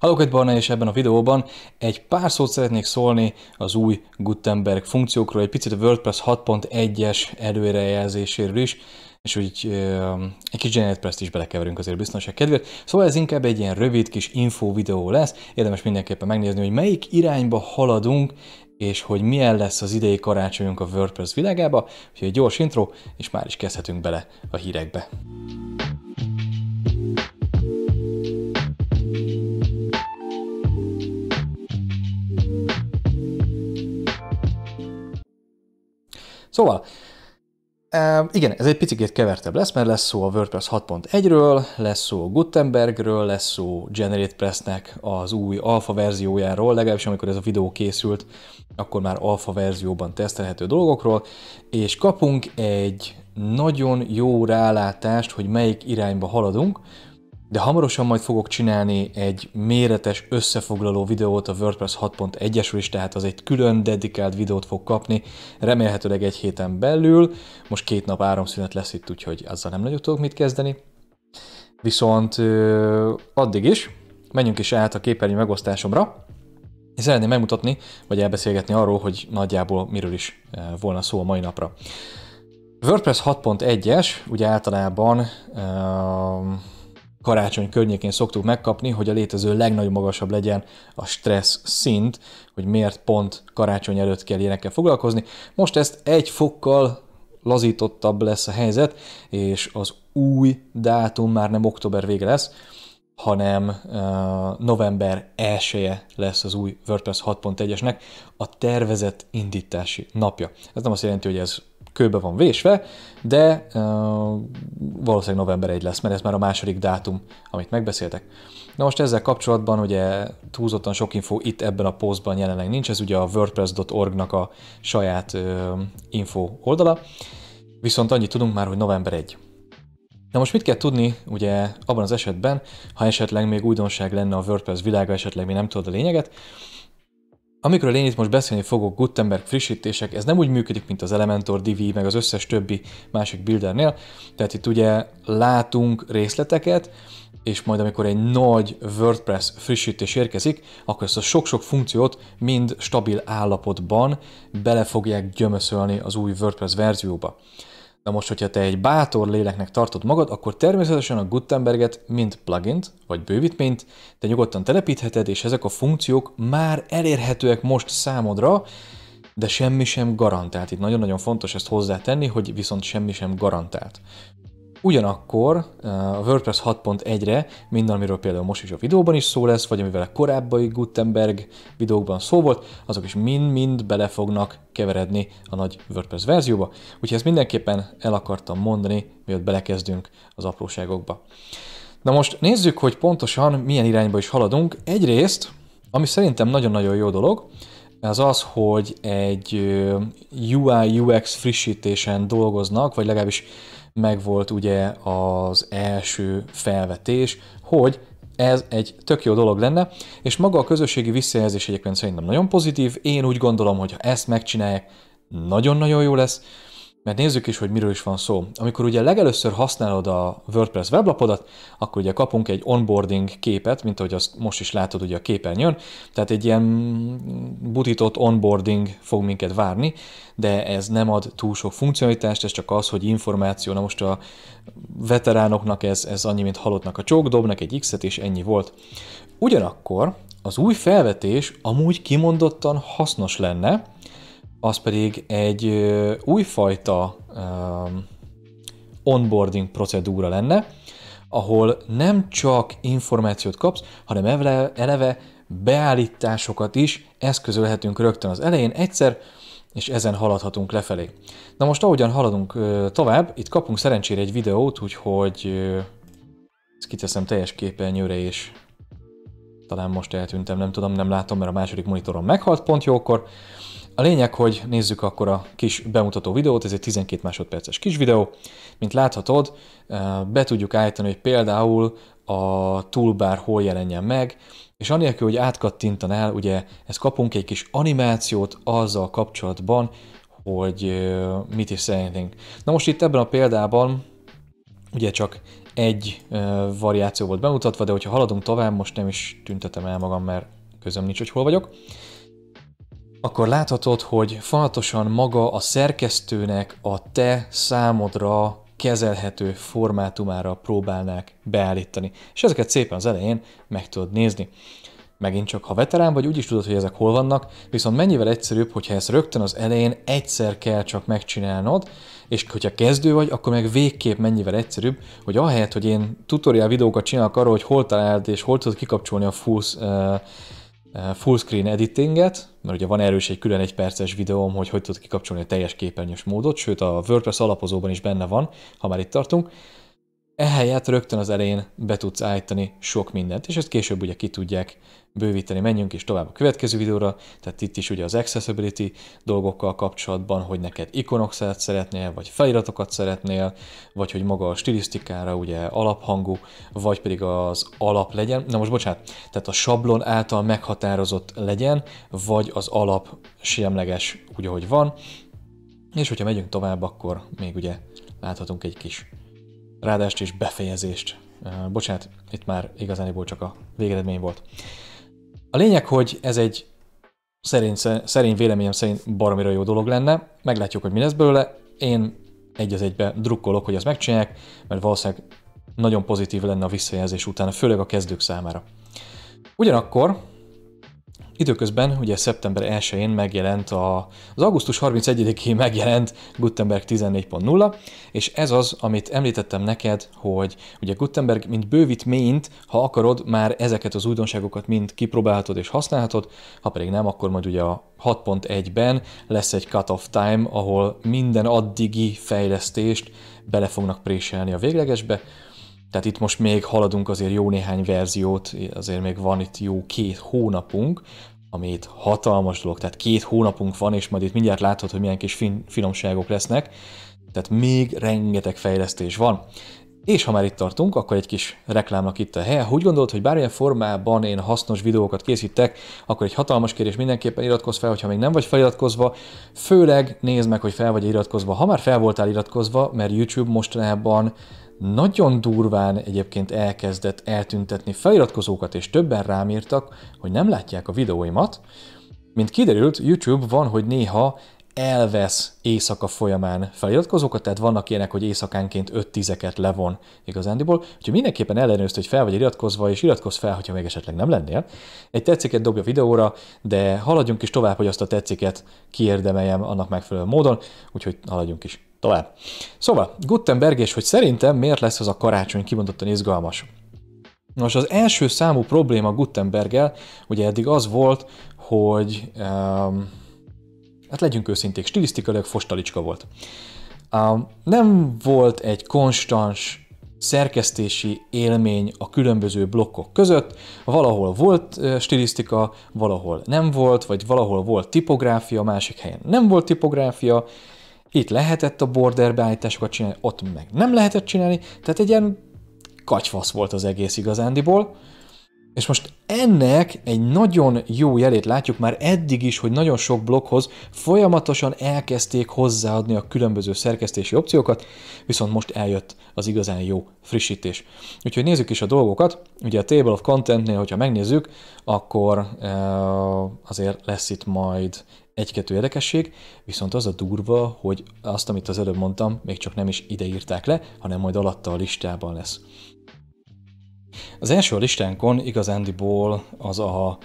Hallok Barna, és ebben a videóban egy pár szót szeretnék szólni az új Gutenberg funkciókról, egy picit a WordPress 6.1-es előrejelzéséről is, és úgy egy kis JetPress-t is belekeverünk azért biztonság kedvéért. Szóval ez inkább egy ilyen rövid kis info videó lesz, érdemes mindenképpen megnézni, hogy melyik irányba haladunk, és hogy milyen lesz az idei karácsonyunk a WordPress világába, úgyhogy egy gyors intro, és már is kezdhetünk bele a hírekbe. Szóval, igen, ez egy picit kevertebb lesz, mert lesz szó a WordPress 6.1-ről, lesz szó Gutenbergről, lesz szó GeneratePress-nek az új alfa verziójáról, legalábbis amikor ez a videó készült, akkor már alfa verzióban tesztelhető dolgokról, és kapunk egy nagyon jó rálátást, hogy melyik irányba haladunk, de hamarosan majd fogok csinálni egy méretes összefoglaló videót a WordPress 6.1-esről is, tehát az egy külön dedikált videót fog kapni, remélhetőleg egy héten belül, most két nap áramszünet lesz itt, úgyhogy azzal nem nagyon tudok mit kezdeni. Viszont addig is, menjünk is át a képernyő megosztásomra, és szeretném megmutatni, vagy elbeszélgetni arról, hogy nagyjából miről is volna szó a mai napra. WordPress 6.1-es, ugye általában karácsony környékén szoktuk megkapni, hogy a létező legnagyobb magasabb legyen a stressz szint, hogy miért pont karácsony előtt kell ilyenekkel foglalkozni. Most ezt egy fokkal lazítottabb lesz a helyzet, és az új dátum már nem október vége lesz, hanem uh, november 1 -e lesz az új WordPress 6.1-esnek a tervezett indítási napja. Ez nem azt jelenti, hogy ez kőbe van vésve, de uh, valószínűleg november 1 lesz, mert ez már a második dátum, amit megbeszéltek. Na most ezzel kapcsolatban ugye túlzottan sok info itt ebben a posztban jelenleg nincs, ez ugye a wordpress.org-nak a saját uh, info oldala, viszont annyit tudunk már, hogy november 1. Na most mit kell tudni, ugye abban az esetben, ha esetleg még újdonság lenne a WordPress világa, esetleg még nem tudod a lényeget, amikor én itt most beszélni fogok, Gutenberg frissítések, ez nem úgy működik, mint az Elementor, Divi, meg az összes többi másik buildernél, tehát itt ugye látunk részleteket, és majd amikor egy nagy WordPress frissítés érkezik, akkor ezt a sok-sok funkciót mind stabil állapotban bele fogják gyömöszölni az új WordPress verzióba. Na most, hogyha te egy bátor léleknek tartod magad, akkor természetesen a Gutenberget, mint plugint, vagy bővítményt, te nyugodtan telepítheted, és ezek a funkciók már elérhetőek most számodra, de semmi sem garantált. Itt nagyon-nagyon fontos ezt hozzátenni, hogy viszont semmi sem garantált. Ugyanakkor a WordPress 6.1-re, mind amiről például most is a videóban is szó lesz, vagy amivel a korábbi Gutenberg videókban szó volt, azok is mind-mind bele fognak keveredni a nagy WordPress verzióba, úgyhogy ezt mindenképpen el akartam mondani, mielőtt belekezdünk az apróságokba. Na most nézzük, hogy pontosan milyen irányba is haladunk. Egyrészt, ami szerintem nagyon-nagyon jó dolog, az az, hogy egy UI-UX frissítésen dolgoznak, vagy legalábbis megvolt ugye az első felvetés, hogy ez egy tök jó dolog lenne, és maga a közösségi visszajelzés egyébként szerintem nagyon pozitív, én úgy gondolom, hogy ha ezt megcsinálják, nagyon-nagyon jó lesz, mert nézzük is, hogy miről is van szó. Amikor ugye legelőször használod a WordPress weblapodat, akkor ugye kapunk egy onboarding képet, mint ahogy azt most is látod ugye a képernyőn, tehát egy ilyen butított onboarding fog minket várni, de ez nem ad túl sok funkcionalitást, ez csak az, hogy információ. Na most a veteránoknak ez, ez annyi, mint halottnak a csók, dobnak egy X-et, és ennyi volt. Ugyanakkor az új felvetés amúgy kimondottan hasznos lenne, az pedig egy újfajta onboarding procedúra lenne, ahol nem csak információt kapsz, hanem eleve beállításokat is eszközölhetünk rögtön az elején egyszer, és ezen haladhatunk lefelé. Na most ahogyan haladunk tovább, itt kapunk szerencsére egy videót, úgyhogy ezt kiteszem teljes képernyőre, és talán most eltűntem, nem tudom, nem látom, mert a második monitorom meghalt pont jókor. A lényeg, hogy nézzük akkor a kis bemutató videót, ez egy 12 másodperces kis videó. Mint láthatod, eh, be tudjuk állítani, hogy például a toolbar hol jelenjen meg, és anélkül, hogy átkattintanál, ugye ezt kapunk egy kis animációt azzal kapcsolatban, hogy eh, mit is szeretnénk. Na most itt ebben a példában ugye csak egy eh, variáció volt bemutatva, de hogyha haladunk tovább, most nem is tüntetem el magam, mert közöm nincs, hogy hol vagyok akkor láthatod, hogy fontosan maga a szerkesztőnek a te számodra kezelhető formátumára próbálnák beállítani. És ezeket szépen az elején meg tudod nézni. Megint csak, ha veterán vagy, úgyis tudod, hogy ezek hol vannak, viszont mennyivel egyszerűbb, hogyha ezt rögtön az elején egyszer kell csak megcsinálnod, és hogyha kezdő vagy, akkor meg végképp mennyivel egyszerűbb, hogy ahelyett, hogy én tutorial videókat csinálok arról, hogy hol találd és hol tudod kikapcsolni a full uh, Eh, fullscreen editinget, mert ugye van erős egy külön egy perces videóm, hogy hogy tudod kikapcsolni a teljes képernyős módot, sőt a WordPress alapozóban is benne van, ha már itt tartunk, Ehelyett rögtön az elején be tudsz állítani sok mindent, és ezt később ugye ki tudják bővíteni. Menjünk is tovább a következő videóra, tehát itt is ugye az accessibility dolgokkal kapcsolatban, hogy neked ikonok szeretnél, vagy feliratokat szeretnél, vagy hogy maga a stilisztikára ugye alaphangú, vagy pedig az alap legyen, na most bocsánat, tehát a sablon által meghatározott legyen, vagy az alap semleges úgy, ahogy van, és hogyha megyünk tovább, akkor még ugye láthatunk egy kis ráadást és befejezést. Bocsánat, itt már igazániból csak a végeredmény volt. A lényeg, hogy ez egy szerint szerint véleményem szerint baromira jó dolog lenne, meglátjuk, hogy mi lesz belőle. Én egy az egybe drukkolok, hogy ezt megcsinálják, mert valószínűleg nagyon pozitív lenne a visszajelzés után, főleg a kezdők számára. Ugyanakkor Időközben, ugye szeptember 1-én megjelent a, az augusztus 31-én megjelent Gutenberg 14.0, és ez az, amit említettem neked, hogy ugye Gutenberg, mint bővítményt, ha akarod, már ezeket az újdonságokat mind kipróbálhatod és használhatod, ha pedig nem, akkor majd ugye a 6.1-ben lesz egy cut-off time, ahol minden addigi fejlesztést bele fognak préselni a véglegesbe, tehát itt most még haladunk azért jó néhány verziót, azért még van itt jó két hónapunk, ami itt hatalmas dolog, tehát két hónapunk van, és majd itt mindjárt látod, hogy milyen kis fin- finomságok lesznek, tehát még rengeteg fejlesztés van. És ha már itt tartunk, akkor egy kis reklámnak itt a helye. Úgy gondolod, hogy bármilyen formában én hasznos videókat készítek, akkor egy hatalmas kérés mindenképpen iratkozz fel, hogyha még nem vagy feliratkozva. Főleg nézd meg, hogy fel vagy iratkozva. Ha már fel voltál iratkozva, mert YouTube mostanában nagyon durván egyébként elkezdett eltüntetni feliratkozókat, és többen rám írtak, hogy nem látják a videóimat. Mint kiderült, YouTube van, hogy néha elvesz éjszaka folyamán feliratkozókat, tehát vannak ilyenek, hogy éjszakánként 5 eket levon igazándiból. Úgyhogy mindenképpen ellenőrzd, hogy fel vagy iratkozva, és iratkozz fel, hogyha még esetleg nem lennél. Egy tetsziket dobja a videóra, de haladjunk is tovább, hogy azt a tetsziket kiérdemeljem annak megfelelő módon, úgyhogy haladjunk is. Tovább. Szóval, Gutenberg és hogy szerintem miért lesz az a karácsony kimondottan izgalmas. Nos, az első számú probléma Gutenberggel ugye eddig az volt, hogy um, hát legyünk őszinték, stilisztikailag fostalicska volt. Um, nem volt egy konstans szerkesztési élmény a különböző blokkok között, valahol volt stilisztika, valahol nem volt, vagy valahol volt tipográfia, másik helyen nem volt tipográfia, itt lehetett a border beállításokat csinálni, ott meg nem lehetett csinálni, tehát egy ilyen kacsfasz volt az egész igazándiból. És most ennek egy nagyon jó jelét látjuk már eddig is, hogy nagyon sok blokkhoz folyamatosan elkezdték hozzáadni a különböző szerkesztési opciókat, viszont most eljött az igazán jó frissítés. Úgyhogy nézzük is a dolgokat. Ugye a Table of Content-nél, hogyha megnézzük, akkor eh, azért lesz itt majd egy-kettő érdekesség, viszont az a durva, hogy azt, amit az előbb mondtam, még csak nem is ide írták le, hanem majd alatta a listában lesz. Az első listánkon igazándiból az a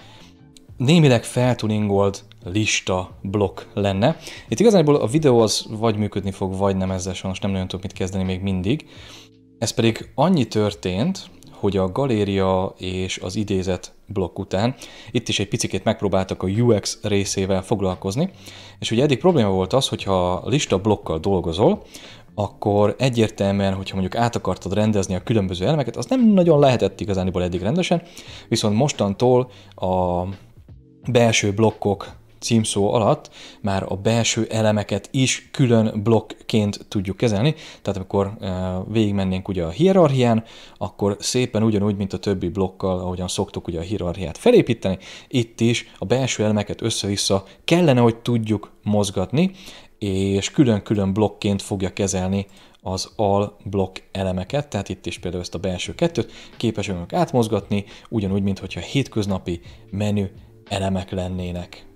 némileg feltuningolt lista blokk lenne. Itt igazából a videó az vagy működni fog, vagy nem ezzel sajnos nem nagyon tudok mit kezdeni még mindig. Ez pedig annyi történt, hogy a galéria és az idézet blokk után itt is egy picit megpróbáltak a UX részével foglalkozni, és ugye eddig probléma volt az, hogyha lista blokkal dolgozol, akkor egyértelműen, hogyha mondjuk át akartad rendezni a különböző elemeket, az nem nagyon lehetett igazániból eddig rendesen, viszont mostantól a belső blokkok címszó alatt már a belső elemeket is külön blokkként tudjuk kezelni, tehát amikor eh, végigmennénk ugye a hierarchián, akkor szépen ugyanúgy, mint a többi blokkal, ahogyan szoktuk ugye a hierarchiát felépíteni, itt is a belső elemeket össze-vissza kellene, hogy tudjuk mozgatni, és külön-külön blokként fogja kezelni az al blokk elemeket, tehát itt is például ezt a belső kettőt képes önök átmozgatni, ugyanúgy, mintha hétköznapi menü elemek lennének.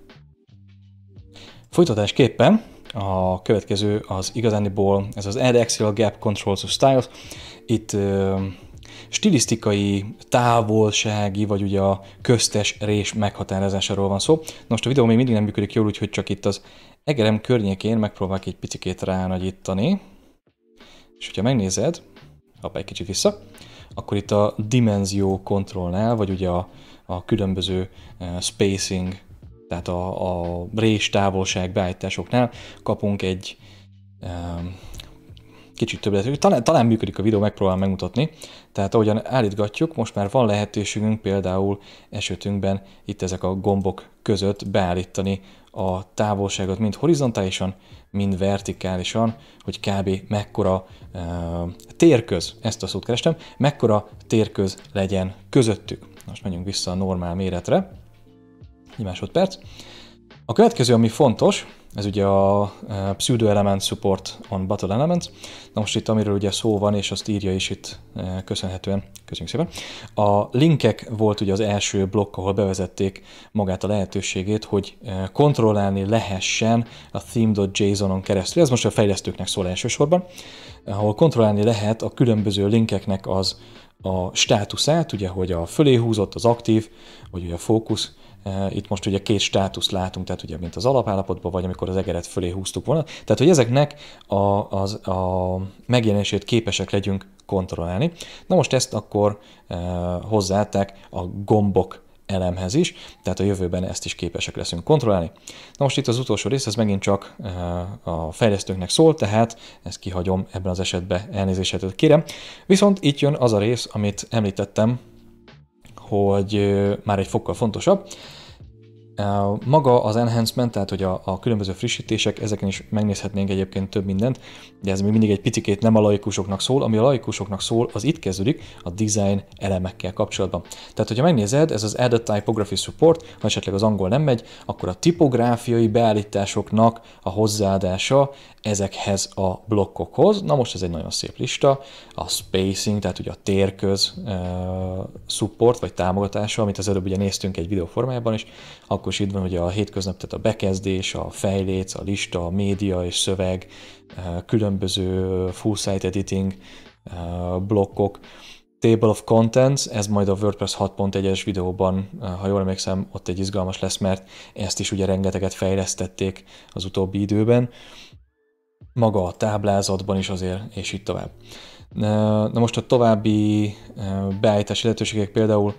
Folytatásképpen a következő az igazániból, ez az Add Axial Gap Control to Styles. Itt ö, stilisztikai, távolsági, vagy ugye a köztes rés meghatározásáról van szó. Most a videó még mindig nem működik jól, úgyhogy csak itt az Egerem környékén megpróbálok egy picikét ránagyítani, és hogyha megnézed, ha egy kicsit vissza, akkor itt a dimenzió kontrollnál, vagy ugye a, a különböző eh, spacing, tehát a, a rés távolság beállításoknál kapunk egy um, kicsit többet. Talán, talán működik a videó, megpróbálom megmutatni. Tehát ahogyan állítgatjuk, most már van lehetőségünk például esetünkben itt ezek a gombok között beállítani a távolságot mind horizontálisan, mind vertikálisan, hogy kb. mekkora e, térköz, ezt a szót kerestem, mekkora térköz legyen közöttük. Most menjünk vissza a normál méretre. Egy másodperc. A következő, ami fontos, ez ugye a e, pseudo element support on battle element. Na most itt, amiről ugye szó van, és azt írja is itt e, köszönhetően, köszönjük szépen. A linkek volt ugye az első blokk, ahol bevezették magát a lehetőségét, hogy e, kontrollálni lehessen a theme.json-on keresztül. Ez most a fejlesztőknek szól elsősorban, ahol kontrollálni lehet a különböző linkeknek az a státuszát, ugye, hogy a fölé húzott, az aktív, vagy ugye a fókusz, Eh, itt most ugye két státuszt látunk, tehát ugye mint az alapállapotban, vagy amikor az egeret fölé húztuk volna. Tehát, hogy ezeknek a, az, a megjelenését képesek legyünk kontrollálni. Na most ezt akkor eh, hozzáadták a gombok elemhez is, tehát a jövőben ezt is képesek leszünk kontrollálni. Na most itt az utolsó rész, ez megint csak eh, a fejlesztőknek szól, tehát ezt kihagyom ebben az esetben, elnézésetet hát kérem. Viszont itt jön az a rész, amit említettem, hogy már egy fokkal fontosabb, maga az enhancement, tehát hogy a, a különböző frissítések, ezeken is megnézhetnénk egyébként több mindent, de ez még mindig egy picikét nem a laikusoknak szól, ami a laikusoknak szól, az itt kezdődik a design elemekkel kapcsolatban. Tehát, hogyha megnézed, ez az Added Typography Support, ha esetleg az angol nem megy, akkor a tipográfiai beállításoknak a hozzáadása ezekhez a blokkokhoz. Na most ez egy nagyon szép lista, a spacing, tehát ugye a térköz uh, support vagy támogatása, amit az előbb ugye néztünk egy videó formájában is, akkor időben hogy a hétköznap, tehát a bekezdés, a fejléc, a lista, a média és szöveg, eh, különböző full site editing eh, blokkok, Table of Contents, ez majd a WordPress 6.1-es videóban, eh, ha jól emlékszem, ott egy izgalmas lesz, mert ezt is ugye rengeteget fejlesztették az utóbbi időben. Maga a táblázatban is azért, és így tovább. Na most a további beállítási lehetőségek például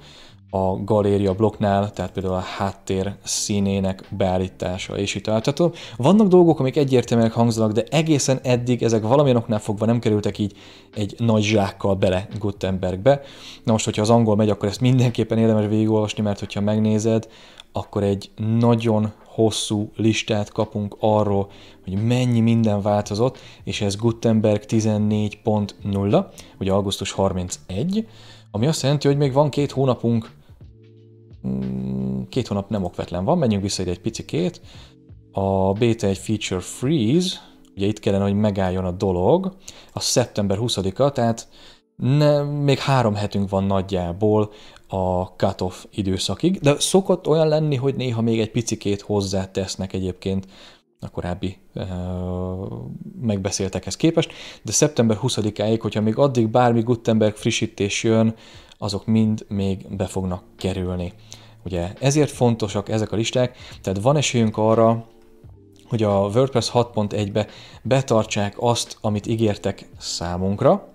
a galéria blokknál, tehát például a háttér színének beállítása és így tovább. Tehát vannak dolgok, amik egyértelműek hangzanak, de egészen eddig ezek valamilyen oknál fogva nem kerültek így egy nagy zsákkal bele Gutenbergbe. Na most, hogyha az angol megy, akkor ezt mindenképpen érdemes végigolvasni, mert hogyha megnézed, akkor egy nagyon hosszú listát kapunk arról, hogy mennyi minden változott, és ez Gutenberg 14.0, ugye augusztus 31, ami azt jelenti, hogy még van két hónapunk Mm, két hónap nem okvetlen van, menjünk vissza ide egy picikét. A beta egy feature freeze, ugye itt kellene, hogy megálljon a dolog, a szeptember 20-a, tehát ne, még három hetünk van nagyjából a cutoff időszakig, de szokott olyan lenni, hogy néha még egy picikét hozzátesznek egyébként a korábbi uh, megbeszéltekhez képest, de szeptember 20-áig, hogyha még addig bármi Gutenberg frissítés jön, azok mind még be fognak kerülni. Ugye ezért fontosak ezek a listák, tehát van esélyünk arra, hogy a WordPress 6.1-be betartsák azt, amit ígértek számunkra,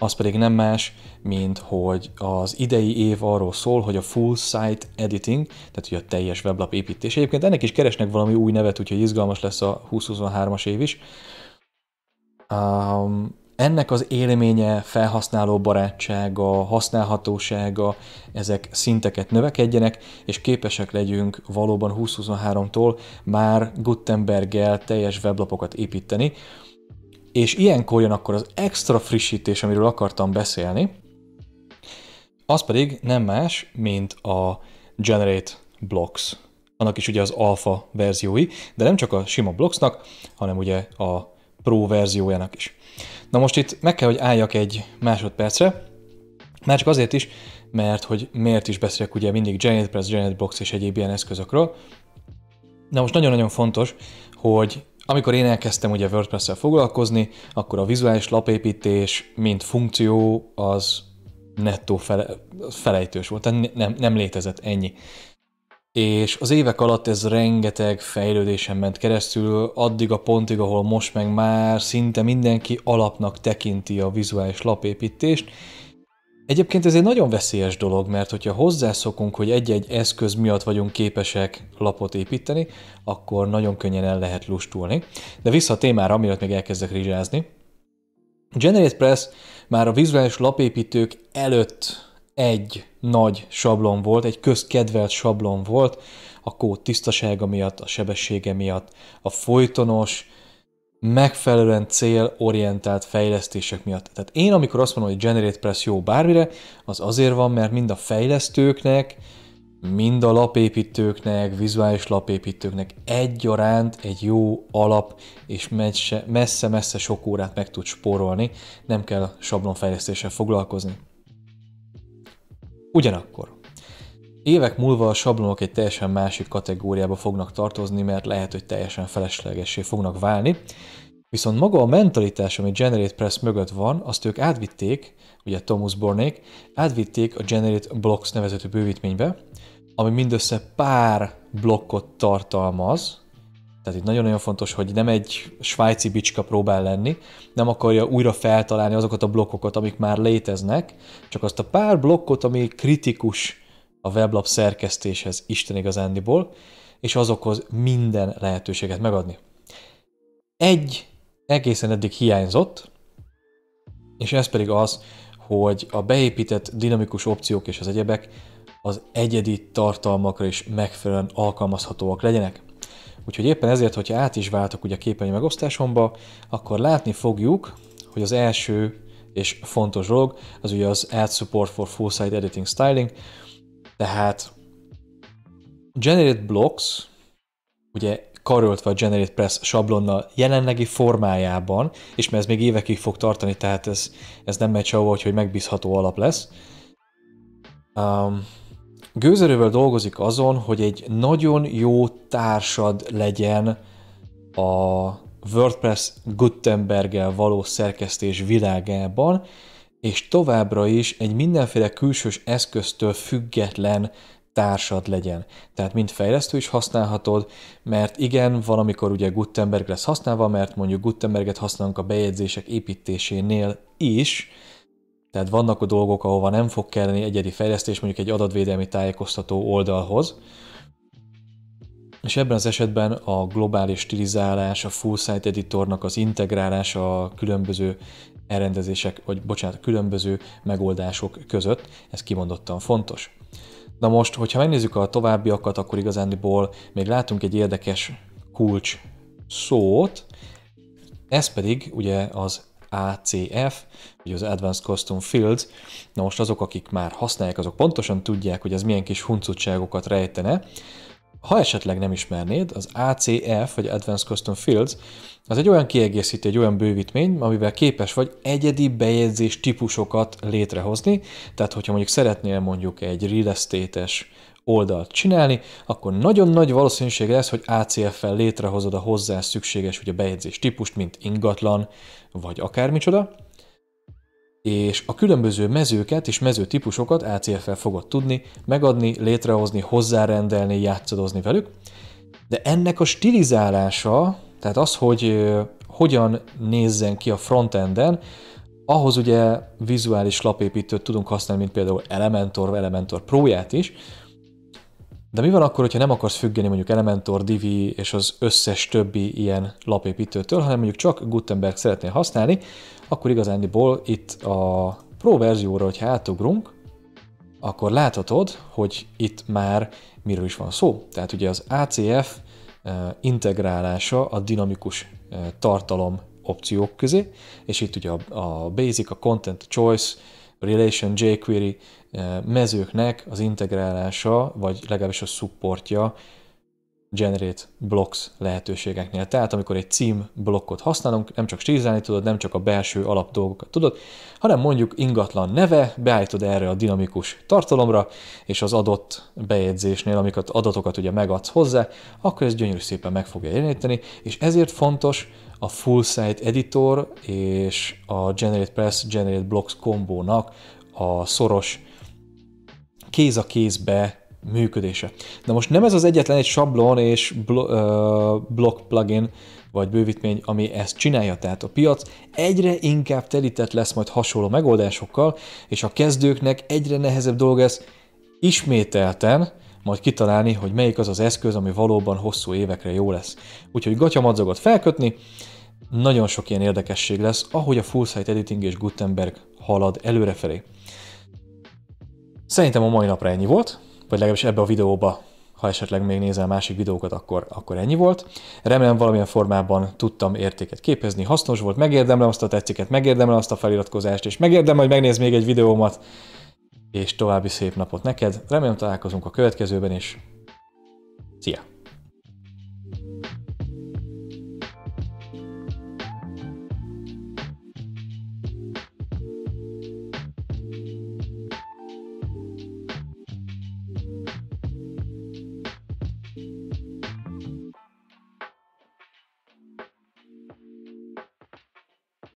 az pedig nem más, mint hogy az idei év arról szól, hogy a full site editing, tehát ugye a teljes weblap építés. Egyébként ennek is keresnek valami új nevet, úgyhogy izgalmas lesz a 2023-as év is. Um, ennek az élménye, felhasználó barátsága, használhatósága, ezek szinteket növekedjenek, és képesek legyünk valóban 2023-tól már Gutenberggel teljes weblapokat építeni. És ilyenkor jön akkor az extra frissítés, amiről akartam beszélni, az pedig nem más, mint a Generate Blocks. Annak is ugye az alfa verziói, de nem csak a sima blocksnak, hanem ugye a pro verziójának is. Na most itt meg kell, hogy álljak egy másodpercre, már csak azért is, mert hogy miért is beszélek ugye mindig Giant Press, Giant Box és egyéb ilyen eszközökről. Na most nagyon-nagyon fontos, hogy amikor én elkezdtem ugye WordPress-sel foglalkozni, akkor a vizuális lapépítés, mint funkció, az nettó fele, felejtős volt, tehát nem, nem létezett ennyi és az évek alatt ez rengeteg fejlődésen ment keresztül, addig a pontig, ahol most meg már szinte mindenki alapnak tekinti a vizuális lapépítést. Egyébként ez egy nagyon veszélyes dolog, mert hogyha hozzászokunk, hogy egy-egy eszköz miatt vagyunk képesek lapot építeni, akkor nagyon könnyen el lehet lustulni. De vissza a témára, amiatt még elkezdek rizsázni. Generate Press már a vizuális lapépítők előtt egy nagy sablon volt, egy közkedvelt sablon volt, a kód tisztasága miatt, a sebessége miatt, a folytonos, megfelelően célorientált fejlesztések miatt. Tehát én, amikor azt mondom, hogy Generate Press jó bármire, az azért van, mert mind a fejlesztőknek, mind a lapépítőknek, vizuális lapépítőknek egyaránt egy jó alap, és messze-messze sok órát meg tud spórolni, nem kell sablonfejlesztéssel foglalkozni. Ugyanakkor, évek múlva a sablonok egy teljesen másik kategóriába fognak tartozni, mert lehet, hogy teljesen feleslegesé fognak válni, viszont maga a mentalitás, ami Generate Press mögött van, azt ők átvitték, ugye Thomas Bornék, átvitték a Generate Blocks nevezetű bővítménybe, ami mindössze pár blokkot tartalmaz, tehát itt nagyon-nagyon fontos, hogy nem egy svájci bicska próbál lenni, nem akarja újra feltalálni azokat a blokkokat, amik már léteznek, csak azt a pár blokkot, ami kritikus a weblap szerkesztéshez Isten igazándiból, és azokhoz minden lehetőséget megadni. Egy egészen eddig hiányzott, és ez pedig az, hogy a beépített dinamikus opciók és az egyebek az egyedi tartalmakra is megfelelően alkalmazhatóak legyenek. Úgyhogy éppen ezért, hogyha át is váltok ugye a képernyő megosztásomba, akkor látni fogjuk, hogy az első és fontos dolog, az ugye az Add Support for Full Site Editing Styling, tehát Generate Blocks, ugye karöltve a Generate Press sablonnal jelenlegi formájában, és mert ez még évekig fog tartani, tehát ez, ez nem megy sehova, hogy megbízható alap lesz. Um, gőzerővel dolgozik azon, hogy egy nagyon jó társad legyen a WordPress gutenberg való szerkesztés világában, és továbbra is egy mindenféle külsős eszköztől független társad legyen. Tehát mind fejlesztő is használhatod, mert igen, valamikor ugye Gutenberg lesz használva, mert mondjuk Gutenberget használunk a bejegyzések építésénél is, tehát vannak a dolgok, ahova nem fog kelleni egyedi fejlesztés, mondjuk egy adatvédelmi tájékoztató oldalhoz, és ebben az esetben a globális stilizálás, a full site editornak az integrálása a különböző elrendezések, vagy bocsánat, különböző megoldások között, ez kimondottan fontos. Na most, hogyha megnézzük a továbbiakat, akkor igazándiból még látunk egy érdekes kulcs szót, ez pedig ugye az ACF, vagy az Advanced Custom Fields. Na most azok, akik már használják, azok pontosan tudják, hogy ez milyen kis huncutságokat rejtene. Ha esetleg nem ismernéd, az ACF, vagy Advanced Custom Fields, az egy olyan kiegészítő, egy olyan bővítmény, amivel képes vagy egyedi bejegyzés típusokat létrehozni, tehát hogyha mondjuk szeretnél mondjuk egy real estate oldalt csinálni, akkor nagyon nagy valószínűség lesz, hogy ACF-fel létrehozod a hozzá szükséges ugye bejegyzés típust, mint ingatlan, vagy akármicsoda, és a különböző mezőket és mezőtípusokat ACF-fel fogod tudni megadni, létrehozni, hozzárendelni, játszadozni velük, de ennek a stilizálása, tehát az, hogy hogyan nézzen ki a frontenden, ahhoz ugye vizuális lapépítőt tudunk használni, mint például Elementor, Elementor Pro-ját is, de mi van akkor, hogyha nem akarsz függeni mondjuk Elementor, Divi és az összes többi ilyen lapépítőtől, hanem mondjuk csak Gutenberg szeretnél használni, akkor igazándiból itt a Pro verzióra, hogyha átugrunk, akkor láthatod, hogy itt már miről is van szó. Tehát ugye az ACF eh, integrálása a dinamikus eh, tartalom opciók közé, és itt ugye a, a Basic, a Content Choice, Relation, jQuery, mezőknek az integrálása, vagy legalábbis a supportja generate blocks lehetőségeknél. Tehát amikor egy cím blokkot használunk, nem csak stílizálni tudod, nem csak a belső alap dolgokat tudod, hanem mondjuk ingatlan neve, beállítod erre a dinamikus tartalomra, és az adott bejegyzésnél, amiket adatokat ugye megadsz hozzá, akkor ez gyönyörű szépen meg fogja jeleníteni, és ezért fontos a Full Site Editor és a Generate Press Generate Blocks kombónak a szoros kéz a kézbe működése. De most nem ez az egyetlen egy sablon és block plugin vagy bővítmény, ami ezt csinálja, tehát a piac egyre inkább telített lesz majd hasonló megoldásokkal, és a kezdőknek egyre nehezebb dolga ez ismételten majd kitalálni, hogy melyik az az eszköz, ami valóban hosszú évekre jó lesz. Úgyhogy gatyamadzagot felkötni, nagyon sok ilyen érdekesség lesz, ahogy a full site editing és Gutenberg halad előrefelé. Szerintem a mai napra ennyi volt, vagy legalábbis ebbe a videóba ha esetleg még nézel másik videókat, akkor, akkor ennyi volt. Remélem valamilyen formában tudtam értéket képezni, hasznos volt, megérdemlem azt a tetsziket, megérdemlem azt a feliratkozást, és megérdemlem, hogy megnéz még egy videómat, és további szép napot neked. Remélem találkozunk a következőben, és szia!